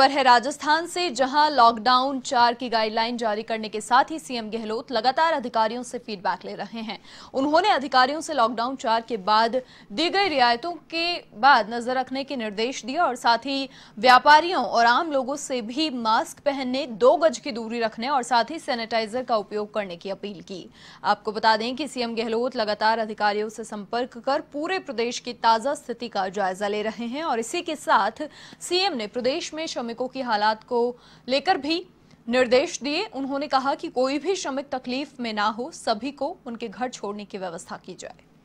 पर है राजस्थान से जहां लॉकडाउन चार की गाइडलाइन जारी करने के साथ ही सीएम गहलोत लगातार अधिकारियों से फीडबैक ले रहे हैं उन्होंने अधिकारियों से लॉकडाउन चार के बाद दी गई रियायतों के बाद नजर रखने के निर्देश दिए और साथ ही व्यापारियों और आम लोगों से भी मास्क पहनने दो गज की दूरी रखने और साथ ही सैनिटाइजर का उपयोग करने की अपील की आपको बता दें कि सीएम गहलोत लगातार अधिकारियों से संपर्क कर पूरे प्रदेश की ताजा स्थिति का जायजा ले रहे हैं और इसी के साथ सीएम ने प्रदेश में श्रमिकों की हालात को लेकर भी निर्देश दिए उन्होंने कहा कि कोई भी श्रमिक तकलीफ में ना हो सभी को उनके घर छोड़ने की व्यवस्था की जाए